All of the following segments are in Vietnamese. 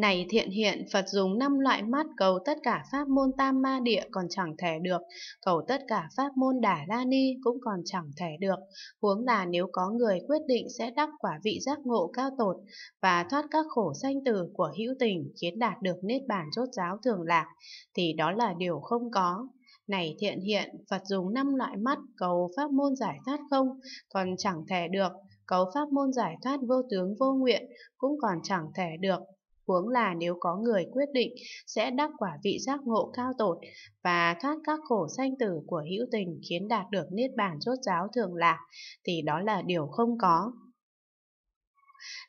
Này thiện hiện, Phật dùng năm loại mắt cầu tất cả pháp môn tam ma địa còn chẳng thể được, cầu tất cả pháp môn đả la ni cũng còn chẳng thể được. Huống là nếu có người quyết định sẽ đắc quả vị giác ngộ cao tột và thoát các khổ sanh tử của hữu tình khiến đạt được niết bản rốt giáo thường lạc, thì đó là điều không có. Này thiện hiện, Phật dùng năm loại mắt cầu pháp môn giải thoát không, còn chẳng thể được, cầu pháp môn giải thoát vô tướng vô nguyện cũng còn chẳng thể được huống là nếu có người quyết định sẽ đắc quả vị giác ngộ cao tột và thoát các khổ sanh tử của hữu tình khiến đạt được niết bàn rốt giáo thường lạc thì đó là điều không có.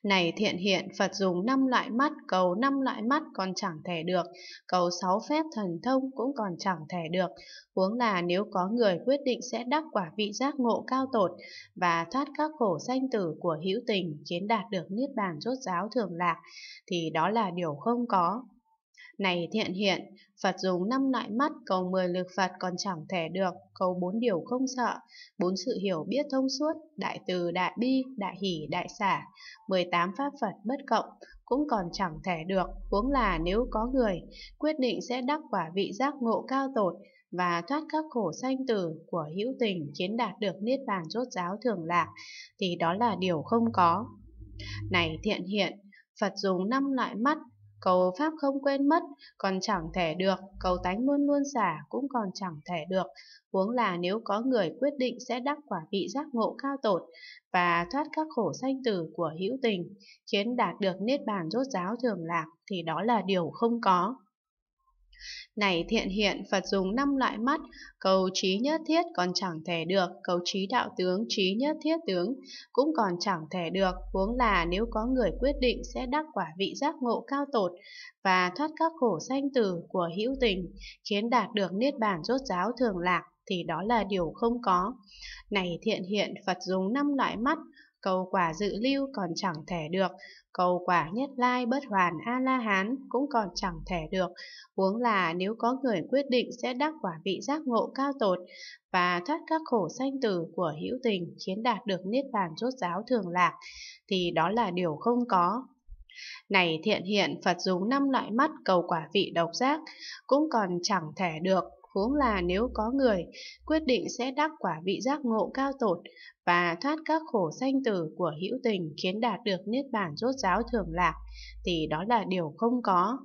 Này thiện hiện, Phật dùng năm loại mắt, cầu năm loại mắt còn chẳng thể được, cầu sáu phép thần thông cũng còn chẳng thể được. Huống là nếu có người quyết định sẽ đắc quả vị giác ngộ cao tột và thoát các khổ sanh tử của hữu tình khiến đạt được niết bàn rốt giáo thường lạc, thì đó là điều không có. Này thiện hiện, Phật dùng năm loại mắt, cầu mười lực Phật còn chẳng thể được, cầu bốn điều không sợ, bốn sự hiểu biết thông suốt, đại từ, đại bi, đại hỷ, đại xả, 18 pháp Phật bất cộng, cũng còn chẳng thể được, huống là nếu có người, quyết định sẽ đắc quả vị giác ngộ cao tột, và thoát các khổ sanh tử của hữu tình khiến đạt được niết bàn rốt giáo thường lạc, thì đó là điều không có. Này thiện hiện, Phật dùng năm loại mắt, cầu pháp không quên mất, còn chẳng thể được, cầu tánh luôn luôn xả cũng còn chẳng thể được. Huống là nếu có người quyết định sẽ đắc quả vị giác ngộ cao tột và thoát các khổ sanh tử của hữu tình, khiến đạt được niết bàn rốt ráo thường lạc thì đó là điều không có. Này thiện hiện, Phật dùng năm loại mắt, cầu trí nhất thiết còn chẳng thể được, cầu trí đạo tướng, trí nhất thiết tướng cũng còn chẳng thể được, huống là nếu có người quyết định sẽ đắc quả vị giác ngộ cao tột và thoát các khổ sanh tử của hữu tình, khiến đạt được niết bàn rốt giáo thường lạc thì đó là điều không có. Này thiện hiện, Phật dùng năm loại mắt, Cầu quả dự lưu còn chẳng thể được, cầu quả nhất lai bất hoàn A-la-hán cũng còn chẳng thể được. Huống là nếu có người quyết định sẽ đắc quả vị giác ngộ cao tột và thoát các khổ sanh tử của hữu tình khiến đạt được niết bàn rốt giáo thường lạc, thì đó là điều không có, này thiện hiện Phật dùng năm loại mắt cầu quả vị độc giác cũng còn chẳng thể được huống là nếu có người, quyết định sẽ đắc quả vị giác ngộ cao tột và thoát các khổ sanh tử của hữu tình khiến đạt được niết bàn rốt ráo thường lạc, thì đó là điều không có.